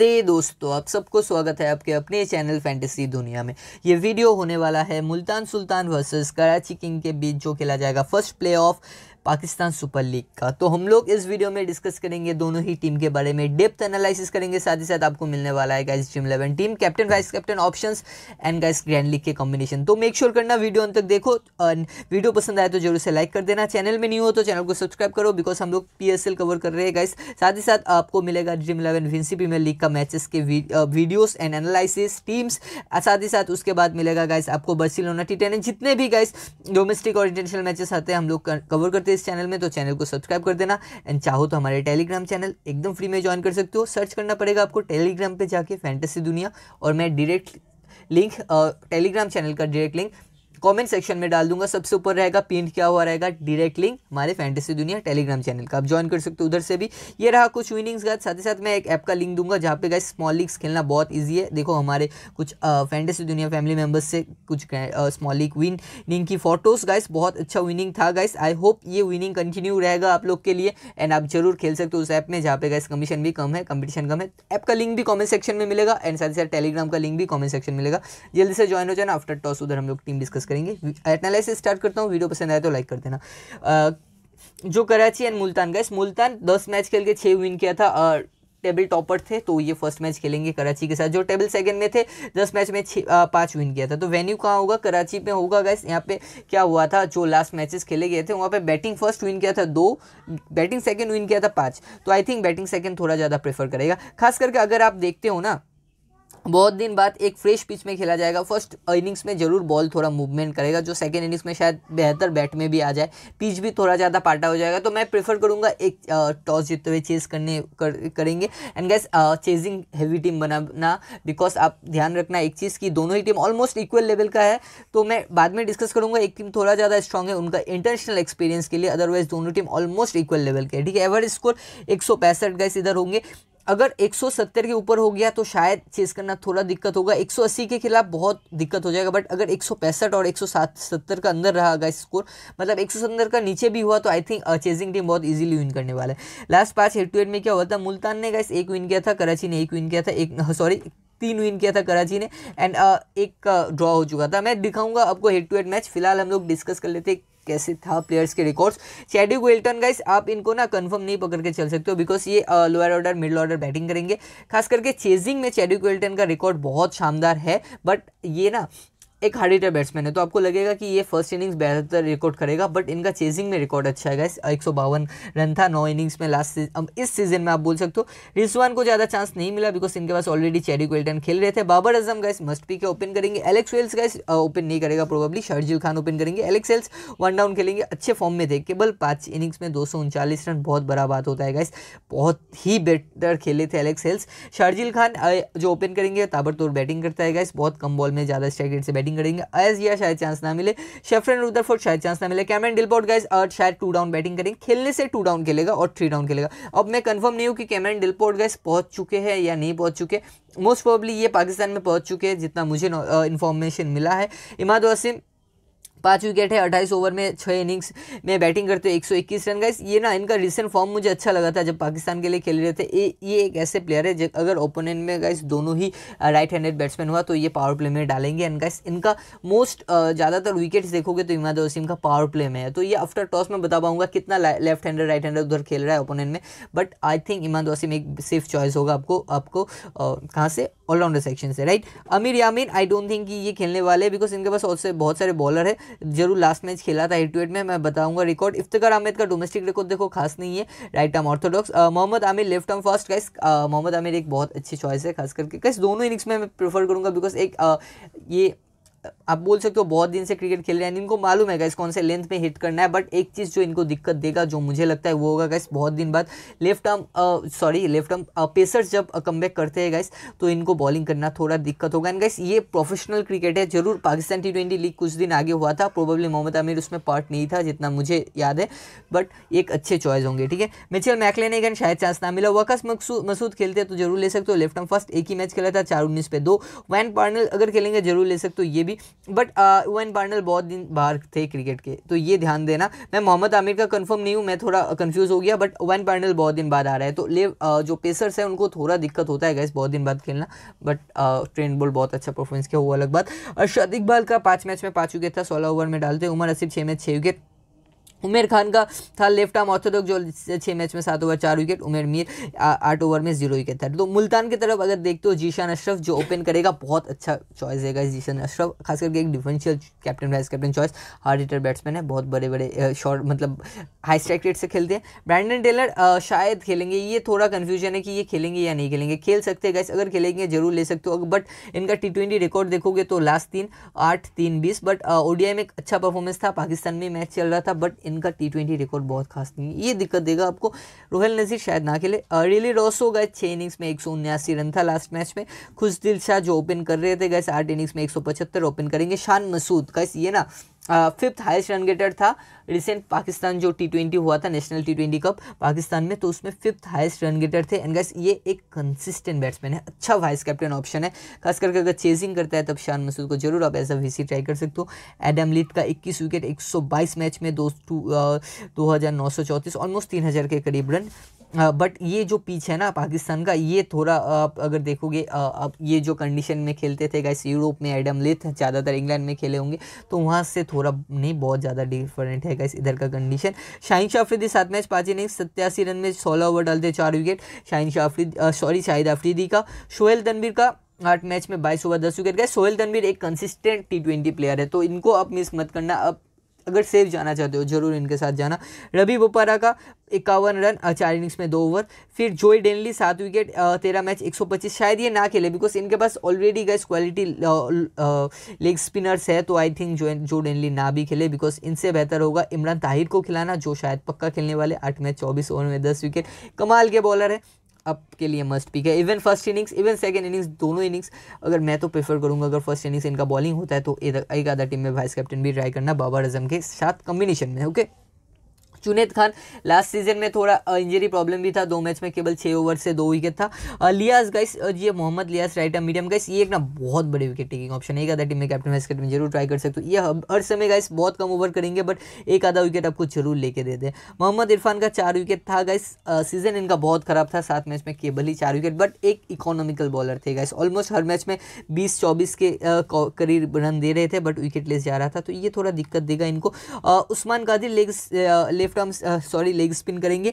नमस्ते दोस्तों आप सबको स्वागत है आपके अपने चैनल फैंटेसी दुनिया में ये वीडियो होने वाला है मुल्तान सुल्तान वर्सेस कराची किंग के बीच जो खेला जाएगा first playoff Pakistan super league का तो हम लोग इस वीडियो में डिस्कस करेंगे दोनों ही टीम के बारे में डेप्थ एनालिसिस करेंगे साथ ही साथ आपको मिलने वाला है guys team eleven team captain vice captain option and guys grand league के कॉम्बिनेशन तो मेक श्योर करना वीडियो अंत तक देखो वीडियो पसंद आए तो जरूर से लाइक कर देना चैनल में नहीं हो तो चैनल को सब्सक्राइब करो बिकॉज हम लोग पी कवर कर रहे हैं गाइस साथ ही साथ आपको मिलेगा dream eleven Vincy premier league का मैचेस के वीडियोस एंड एनालिसिस टीम्स साथ ही साथ उसके बाद मिलेगा गाइस आपको बर्सिलोना टी जितने भी गाइस डोमेस्टिक और इंटरनेशनल मैचेस आते हैं हम लोग कवर करते हैं इस चैनल में तो चैनल को सब्सक्राइब कर देना एंड चाहो तो हमारे टेलीग्राम चैनल एकदम फ्री में ज्वाइन कर सकते हो सर्च करना पड़ेगा आपको टेलीग्राम पर जाके फैंटेसी दुनिया और मैं डायरेक्ट लिंक टेलीग्राम चैनल का डायरेक्ट लिंक कमेंट सेक्शन में डाल दूंगा सबसे ऊपर रहेगा पिन क्या हुआ रहेगा डायरेक्ट लिंक हमारे फैंटेसी दुनिया टेलीग्राम चैनल का आप ज्वाइन कर सकते हो उधर से भी ये रहा कुछ विनिंग्स का साथ ही साथ मैं एक ऐप का लिंक दूंगा जहाँ पे गए स्मॉल लीग्स खेलना बहुत ईजी है देखो हमारे कुछ फैंटेसी दुनिया फैमिली मेम्बर्स से कुछ स्मॉल लीग विनिंग की फोटोज़ गाइस बहुत अच्छा विनिंग था गाइस आई होप ये विनिंग कंटिन्यू रहेगा आप लोग के लिए एंड आप जरूर खेल सकते हो उस ऐप में जहाँ पे गाइस कमीशन भी कम है कंपटीशन कम है ऐप का लिंक भी कॉमेंट सेक्शन में मिलेगा एंड साथ ही साथ टेलीग्राम का लिंक भी कॉमेंट सेक्शन मिलेगा जल्दी से ज्वाइन हो जाना आफ्टर टॉस उधर हम लोग टीम डिस्कस करेंगे एनालिसिस स्टार्ट करता हूँ वीडियो पसंद आए तो लाइक कर देना जो कराची एंड मुल्तान गए मुल्तान दस मैच खेल के छः विन किया था और टेबल टॉपर थे तो ये फर्स्ट मैच खेलेंगे कराची के साथ जो टेबल सेकंड में थे दस मैच में छः पाँच विन किया था तो वेन्यू कहाँ होगा कराची में होगा गैस यहाँ पे क्या हुआ था जो लास्ट मैचेस खेले गए थे वहाँ पे बैटिंग फर्स्ट विन किया था दो बैटिंग सेकंड विन किया था पाँच तो आई थिंक बैटिंग सेकेंड थोड़ा ज़्यादा प्रेफर करेगा खास करके अगर आप देखते हो ना बहुत दिन बाद एक फ्रेश पिच में खेला जाएगा फर्स्ट इनिंग्स में जरूर बॉल थोड़ा मूवमेंट करेगा जो सेकेंड इनिंग्स में शायद बेहतर बैट में भी आ जाए पिच भी थोड़ा ज़्यादा पाटा हो जाएगा तो मैं प्रेफर करूँगा एक टॉस जीतते हुए चेस करने कर, करेंगे and guys chasing heavy team बनाना बिकॉज आप ध्यान रखना एक चीज़ की दोनों ही टीम ऑलमोस्ट इक्वल लेवल का है तो मैं बाद में डिस्कस करूँगा एक टीम थोड़ा ज़्यादा स्ट्रॉन्ग है उनका इंटरनेशनल एक्सपीरियंस के लिए अदरवाइज दोनों टीम ऑलमोस्ट इक्वल लेवल के ठीक है एवरेज स्कोर एक सौ पैंसठ इधर होंगे अगर 170 के ऊपर हो गया तो शायद चेस करना थोड़ा दिक्कत होगा 180 के खिलाफ बहुत दिक्कत हो जाएगा बट अगर 165 और 170 का अंदर रहा अगर स्कोर मतलब 170 का नीचे भी हुआ तो आई थिंक चेसिंग टीम बहुत ईजिली विन करने वाला है लास्ट पाँच हेड टू हेड में क्या हुआ था मुल्तान ने गाइस एक विन किया था कराची ने एक विन किया था एक सॉरी uh, तीन विन किया था कराची ने एंड uh, एक ड्रॉ uh, हो चुका था मैं दिखाऊंगा आपको हेड टू हेड मैच फिलहाल हम लोग डिस्कस कर लेते हैं कैसे था प्लेयर्स के रिकॉर्ड्स चैडी विल्टन गाइस आप इनको ना कंफर्म नहीं पकड़ के चल सकते हो बिकॉज ये lower order middle order batting करेंगे खास करके चेजिंग में चैडी विल्टन का रिकॉर्ड बहुत शानदार है बट ये ना एक हार्ड हिटर बैट्समैन है तो आपको लगेगा कि ये फर्स्ट इनिंग्स बेहतर रिकॉर्ड करेगा बट इनका चेजिंग में रिकॉर्ड अच्छा है एक सौ बावन रन था नौ इनिंग्स में लास्ट अब इस सीजन में आप बोल सकते हो रिजवान को ज़्यादा चांस नहीं मिला बिकॉज इनके पास ऑलरेडी चेरी क्वेल्टन खेल रहे थे बाबर अजम गैस मस्ट पी के ओपन करेंगे एलेक्स वेल्स गैस ओपन नहीं करेगा प्रोबेबली शर्जिल खान ओपन करेंगे एलेक्स वेल्स वन डाउन खेलेंगे अच्छे फॉर्म में थे केवल पाँच इनिंग्स में दो रन बहुत बड़ा बात होता है गैस बहुत ही बेटर खेले थे एलेक्स वेल्स शर्जिल खान जो ओपन करेंगे ताबड़तोड़ बैटिंग करता है गैस बहुत कम बॉल में ज़्यादा स्ट्राइक से बैटिंग बैटिंग करेंगे एज या शायद चांस ना मिले शेफरन रुदरफोर्ड शायद चांस ना मिले कैमरन डिलबोर्ड गाइज आज शायद टू डाउन बैटिंग करेंगे खेलने से टू डाउन खेलेगा और थ्री डाउन खेलेगा अब मैं कन्फर्म नहीं हूँ कि कैमरन डिलपोर्ट गाइज पहुँच चुके हैं या नहीं पहुँच चुके मोस्ट प्रॉब्ली ये पाकिस्तान में पहुँच चुके हैं जितना मुझे इन्फॉर्मेशन मिला है इमाद वसीम पाँच विकेट है अट्ठाईस ओवर में छः इनिंग्स में बैटिंग करते हुए एक सौ इक्कीस रन गाइस ये ना इनका रिसेंट फॉर्म मुझे अच्छा लगा था जब पाकिस्तान के लिए खेल रहे थे ये ये एक ऐसे प्लेयर है जब अगर ओपोनेंट में गाइस दोनों ही राइट हैंडेड बैट्समैन हुआ तो ये पावर प्ले में डालेंगे एंड गाइस इनका मोस्ट ज़्यादातर विकेट्स देखोगे तो इमाद वसीम का पावर प्ले में है तो ये आफ्टर टॉस में बता पाऊंगा कितना लेफ्ट हैंडेड राइट हैंडेड उधर खेल रहा है ओपोनेंट में but I think Imad Wasim एक सेफ चॉइस होगा आपको आपको कहाँ से ऑलराउंडर सेक्शन से राइट अमीर यामीन आई डोंट थिंक कि ये खेलने वाले बिकॉज इनके पास और से बहुत सारे बॉलर है जरूर लास्ट मैच खेला था एट टू एट में मैं बताऊंगा रिकॉर्ड इफ्तार आमिर का डोमेस्टिक रिकॉर्ड देखो खास नहीं है right arm orthodox Mohammad Amir left arm fast कैस मोहम्मद आमिर एक बहुत अच्छी चॉइस है खास करके कैसे दोनों इनिंग्स में मैं प्रेफर बिकॉज एक ये आप बोल सकते हो बहुत दिन से क्रिकेट खेल रहे हैं इनको मालूम है गैस कौन से लेंथ में हिट करना है बट एक चीज़ जो इनको दिक्कत देगा जो मुझे लगता है वो होगा गैस बहुत दिन बाद left arm sorry left arm pacers जब कम करते हैं गैस तो इनको बॉलिंग करना थोड़ा दिक्कत होगा एंड गैस ये प्रोफेशनल क्रिकेट है जरूर पाकिस्तान टी ट्वेंटी लीग कुछ दिन आगे हुआ था प्रोबेबली मोहम्मद आमिर उसमें पार्ट नहीं था जितना मुझे याद है बट एक अच्छे चॉइस होंगे ठीक है मैकले मैकलेन गैन शायद चांस ना मिला वकस मसूद खेलते हैं तो जरूर ले सकते हो लेफ्ट आर्म फर्स्ट एक ही मैच खेला था चार उन्नीस पे दो वैन पार्नल अगर खेलेंगे जरूर ले सकते हो ये भी बट वन बार्नल बहुत दिन बाहर थे क्रिकेट के तो ये ध्यान देना मैं मोहम्मद आमिर का कंफर्म नहीं हूँ मैं थोड़ा कंफ्यूज uh, हो गया बट वन बार्नल बहुत दिन बाद आ रहा है तो ले आ, uh, जो पेसर्स है उनको थोड़ा दिक्कत होता है गैस बहुत दिन बाद खेलना बट ट्रेन बोल बहुत अच्छा परफॉर्मेंस किया वो अलग बात अर्शद uh, इकबाल का पाँच मैच में पाँच विकेट था सोलह ओवर में डालते उमर असिफ छः मैच छः विकेट उमेर खान का था लेफ्ट आर्म ऑर्थोडॉक जो छः मैच में सात ओवर चार विकेट उमेर मीर आठ ओवर में जीरो विकेट था तो मुल्तान की तरफ अगर देखते हो जीशान अशरफ जो ओपन करेगा बहुत अच्छा चॉइस है गाइस जीशान अशरफ खास करके एक differential captain vice captain choice hard hitter batsman है बहुत बड़े बड़े शॉर्ट मतलब हाई स्ट्राइक रेट से खेलते हैं ब्रैंडन टेलर शायद खेलेंगे ये थोड़ा कन्फ्यूजन है कि ये खेलेंगे या नहीं खेलेंगे खेल सकते गैस अगर खेलेंगे जरूर ले सकते हो बट इनका टी ट्वेंटी रिकॉर्ड देखोगे तो लास्ट तीन आठ तीन बीस बट ओडीआई में अच्छा परफॉर्मेंस था पाकिस्तान में मैच चल रहा था बट इनका टी ट्वेंटी रिकॉर्ड बहुत खास नहीं है ये दिक्कत देगा आपको रोहल नजीर शायद ना खेले अर्ली रॉस हो गए छः इनिंग्स में एक रन था लास्ट मैच में खुश दिल शाह जो ओपन कर रहे थे गैस आठ इनिंग्स में एक सौ पचहत्तर ओपन करेंगे शान मसूद गैस ये ना फिफ्थ हाईएस्ट रन गेटर था रिसेंट पाकिस्तान जो टी ट्वेंटी हुआ था national T twenty cup Pakistan में तो उसमें फिफ्थ हाईएस्ट रन गेटर थे एंड गैस ये एक कंसिस्टेंट बैट्समैन है अच्छा वाइस कैप्टन ऑप्शन है खास करके अगर चेजिंग करता है तब शान मसूद को जरूर आप एज अ वीसी ट्राई कर सकते हो एडम लिट का इक्कीस विकेट एक सौ बाईस मैच में दो टू दो हज़ार नौ सौ चौंतीस ऑलमोस्ट तीन हज़ार के करीब रन बट ये जो पिच है ना पाकिस्तान का ये थोड़ा आप अगर देखोगे अब ये जो कंडीशन में खेलते थे गाइस यूरोप में एडम लिथ ज़्यादातर इंग्लैंड में खेले होंगे तो वहाँ से थोड़ा नहीं बहुत ज़्यादा डिफरेंट है गाइस इधर का कंडीशन शाहिन शाह सात मैच पाँच इनिंग सत्यासी रन में सोलह ओवर डालते चार विकेट शाहिन शाह सॉरी शाहिद अफरीदी का शोएल तनवीर का आठ मैच में बाईस ओवर दस विकेट गए सोहेल तनवीर एक कंसिस्टेंट टी ट्वेंटी प्लेयर है तो इनको अब मिस मत करना अब अगर सेफ जाना चाहते हो जरूर इनके साथ जाना रवि बोपारा का इक्यावन रन चार इनिंग्स में दो ओवर फिर जोई डेनली सात विकेट तेरह मैच 125 शायद ये ना खेले बिकॉज इनके पास already guys quality leg spinners है तो आई थिंक जो जो डेनली ना भी खेले बिकॉज इनसे बेहतर होगा इमरान ताहिर को खिलाना जो शायद पक्का खेलने वाले आठ मैच चौबीस ओवर में दस विकेट कमाल के बॉलर है अप के लिए मस्ट पिक है even first innings even second innings दोनों इनिंग्स अगर मैं तो प्रेफर करूँगा अगर फर्स्ट इनिंग्स इनका बॉलिंग होता है तो एक आधा टीम में वाइस कैप्टन भी ट्राई करना बाबर आजम के साथ कॉम्बिनेशन में okay Junaid Khan last season में थोड़ा इंजरी प्रॉब्लम भी था दो मैच में केवल छः ओवर से दो विकेट था लियाज गाइस ये मोहम्मद लियाज राइट है मीडियम गाइस ये एक ना बहुत बड़े विकेट टेकिंग ऑप्शन है एक आधा टीम में कैप्टन वाइस कैप्टन में जरूर ट्राई कर सकते हो ये हर समय गाइस बहुत कम ओवर करेंगे बट एक आधा विकेट आपको जरूर लेके दे दें मोहम्मद इरफान का चार विकेट था गाइस सीजन इनका बहुत खराब था सात मैच में केवल ही चार विकेट बट एक इकोनॉमिकल बॉलर थे गाइस ऑलमोस्ट हर मैच में बीस चौबीस के करीब रन दे रहे थे बट विकेट लेस जा रहा था तो ये थोड़ा दिक्कत देगा इनको Usman Qadir leg left arm sorry leg spin करेंगे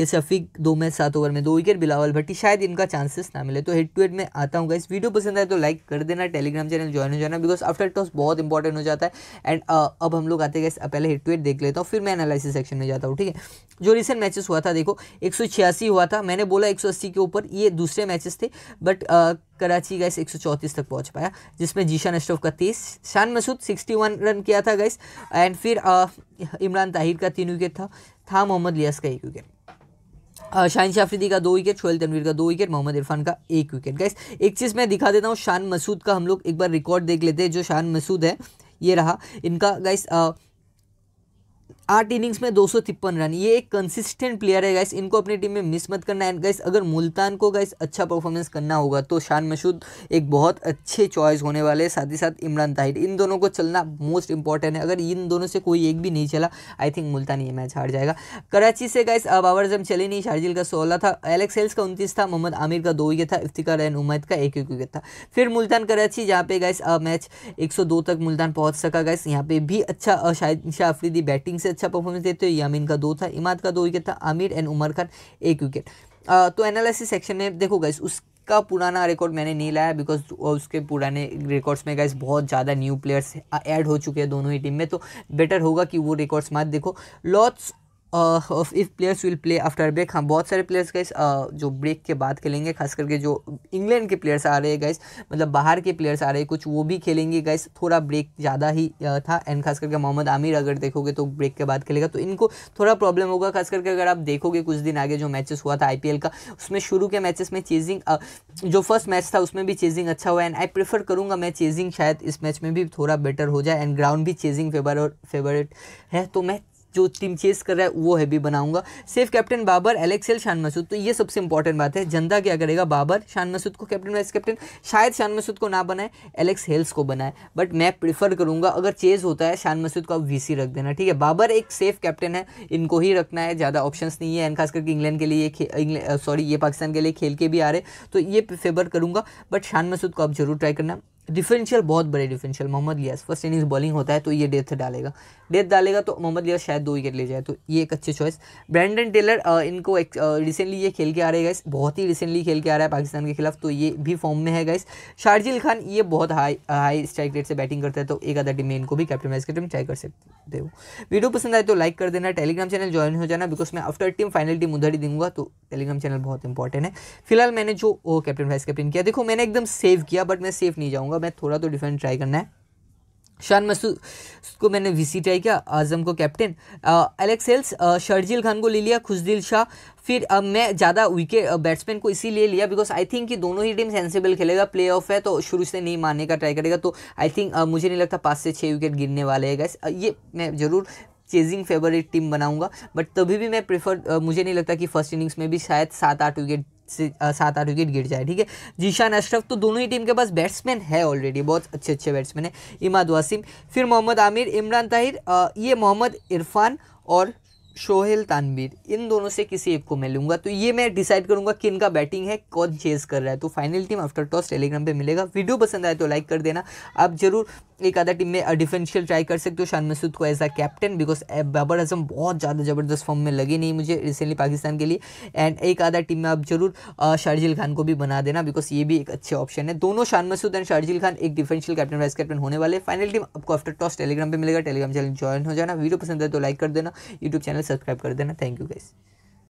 ये शफीक दो मैच सात ओवर में दो विकेट बिलावल भट्टी शायद इनका चांसेस ना मिले तो हेड टू हेड में आता हूँ इस वीडियो पसंद आए तो लाइक कर देना टेलीग्राम चैनल ज्वाइन हो जाना बिकॉज आफ्टर टॉस बहुत इंपॉर्टेंट हो जाता है एंड अब हम लोग आते गए पहले हेड टू हेड देख लेता हूँ फिर मैं एनालिसिस सेक्शन में जाता हूँ ठीक है जो रिसेंट मैचेस हुआ था देखो एक हुआ था मैंने बोला एक के ऊपर ये दूसरे मैचेस थे बट कराची गैस एक तक पहुंच पाया जिसमें जीशान अशरफ का तीस शान मसूद 61 रन किया था गैस एंड फिर इमरान ताहिर का तीन विकेट था था मोहम्मद लियास का एक विकेट शाहिन शाफरीदी का दो विकेट शोएल तनवीर का दो विकेट मोहम्मद इरफान का एक विकेट गैस एक चीज़ मैं दिखा देता हूँ शान मसूद का हम लोग एक बार रिकॉर्ड देख लेते हैं जो शान मसूद है ये रहा इनका आ, आठ इनिंग्स में दो रन ये एक कंसिस्टेंट प्लेयर है गाइस इनको अपनी टीम में मिस मत करना है गाइस अगर मुल्तान को गाइस अच्छा परफॉर्मेंस करना होगा तो शान मशूद एक बहुत अच्छे चॉइस होने वाले हैं साथ ही साथ इमरान ताहिर इन दोनों को चलना मोस्ट इंपॉर्टेंट है अगर इन दोनों से कोई एक भी नहीं चला आई थिंक मुल्तान ये मैच हार जाएगा कराची से गाइस अब आवर जम चले नहीं शारजिल का सोलह था एलेक्स का उनतीस था मोहम्मद आमिर का दो विकेट था इफ्तिकार एन उमैद का एक एक विकेट था फिर मुल्तान कराची जहाँ पे गाइस मैच एक तक मुल्तान पहुँच सका गाइस यहाँ पे भी अच्छा शाहिद शाह अफरीदी बैटिंग से अच्छा परफॉर्मेंस देते हुए यामीन का दो था इमाद का दो विकेट था आमिर एंड उमर खान एक विकेट तो एनालिसिस सेक्शन में देखो गाइस उस का पुराना रिकॉर्ड मैंने नहीं लाया बिकॉज उसके पुराने रिकॉर्ड्स में गाइस बहुत ज़्यादा न्यू प्लेयर्स ऐड हो चुके हैं दोनों ही टीम में तो बेटर होगा कि वो रिकॉर्ड्स मत देखो lots if players will play after break हाँ बहुत सारे प्लेयर्स गाइस uh, जो ब्रेक के बाद खेलेंगे खास करके जो इंग्लैंड के प्लेयर्स आ रहे हैं गाइस मतलब बाहर के प्लेयर्स आ रहे हैं कुछ वो भी खेलेंगे गाइस थोड़ा ब्रेक ज़्यादा ही uh, था एंड खास करके मोहम्मद आमिर अगर देखोगे तो ब्रेक के बाद खेलेगा तो इनको थोड़ा प्रॉब्लम होगा खास करके अगर आप देखोगे कुछ दिन आगे जो मैचेस हुआ था आई का उसमें शुरू के मैचेस में चेजिंग uh, जो फर्स्ट मैच था उसमें भी चेजिंग अच्छा हुआ एंड आई प्रेफर करूँगा मैं चेजिंग शायद इस मैच में भी थोड़ा बेटर हो जाए एंड ग्राउंड भी चेजिंग फेवर फेवरेट है तो मैं जो टीम चेस कर रहा है वो है भी बनाऊंगा सेफ कैप्टन बाबर एलेक्सेल शान मसूद तो ये सबसे इंपॉर्टेंट बात है जनता क्या करेगा बाबर शान मसूद को कैप्टन वाइस कैप्टन शायद शान मसूद को ना बनाए एलेक्स हेल्स को बनाए बट मैं प्रीफर करूँगा अगर चेज होता है शान मसूद को आप वी रख देना ठीक है बाबर एक सेफ कैप्टन है इनको ही रखना है ज़्यादा ऑप्शन नहीं है एंड खास करके इंग्लैंड के लिए सॉरी uh, ये पाकिस्तान के लिए खेल के भी आ रहे तो ये फेवर करूँगा बट शान मसूद को आप जरूर ट्राई करना डिफरेंशियल बहुत बड़े differential Mohammad Ilyas first innings bowling होता है तो ये डेथ डालेगा डेथ डालेगा तो मोहम्मद लियास शायद दो विकेट ले जाए तो ये एक अच्छे चॉइस ब्रैंडन टेलर इनको रिसेंटली ये खेल के आ रहे गाइस बहुत ही रिसेंटली खेल के आ रहा है पाकिस्तान के खिलाफ तो ये भी फॉर्म में है गाइस शार्जिल खान ये बहुत हाई हाई स्ट्राइक रेट से बैटिंग करता है तो एक आधा टीम में इनको भी कैप्टनाइज वाइज तुम ट्राई कर सकते हो वीडियो पसंद आए तो लाइक कर देना टेलीग्राम चैनल ज्वाइन हो जाना बिकॉज मैं आफ्टर टीम फाइनल टीम उधर ही दूंगा तो टेलीग्राम चैनल बहुत इंपॉर्टेंट है फिलहाल मैंने जो कैप्टन वाइस कैप्टन किया देखो मैंने एकदम सेव किया बट मैं सेफ नहीं जाऊँगा करूँगा मैं थोड़ा तो डिफेंस ट्राई करना है शान मसूद को मैंने वीसी ट्राई किया आजम को captain Alex Hales Sharjeel Khan को ले लिया खुशदिल शाह फिर आ, मैं ज़्यादा विकेट बैट्समैन को इसीलिए लिया बिकॉज आई थिंक कि दोनों ही टीम सेंसेबल खेलेगा प्ले ऑफ है तो शुरू से नहीं मारने का ट्राई करेगा तो आई थिंक मुझे नहीं लगता पाँच से छः विकेट गिरने वाले हैं गैस ये मैं ज़रूर चेजिंग फेवरेट टीम बनाऊंगा बट तभी भी मैं प्रेफर मुझे नहीं लगता कि फर्स्ट इनिंग्स में भी शायद सात आठ विकेट सात आठ विकेट गिर जाए ठीक है जीशान अशरफ तो दोनों ही टीम के पास बैट्समैन है ऑलरेडी बहुत अच्छे अच्छे बैट्समैन है इमाद वासिम फिर मोहम्मद आमिर इमरान ताहिर ये मोहम्मद इरफान और शोहेल तानवीर इन दोनों से किसी एक को मैं लूँगा तो ये मैं डिसाइड करूँगा किन का बैटिंग है कौन चेज कर रहा है तो final team after toss Telegram पे मिलेगा वीडियो पसंद आए तो लाइक कर देना आप जरूर एक आधा टीम में डिफेंशियल ट्राई कर सकते हो शान मसूद को as a captain because Babar Azam बहुत ज़्यादा ज़बरदस्त फॉर्म में लगे नहीं मुझे रिसेंटली पाकिस्तान के लिए एंड एक आधा टीम में आप जरूर शार्जिल खान को भी बना देना बिकॉज ये भी एक अच्छे ऑप्शन है दोनों शान मसूद एंड शार्जिल खान एक डिफेंशियल कैप्टन वाइस कैप्टन होने वाले फाइनल टीम आपको आफ्टर टॉस टेलीग्राम पर मिलेगा टेलीग्राम चैनल ज्वाइन हो जाना वीडियो पसंद आए तो लाइक कर देना यूट्यूब चैनल सब्सक्राइब कर देना थैंक यू गाइस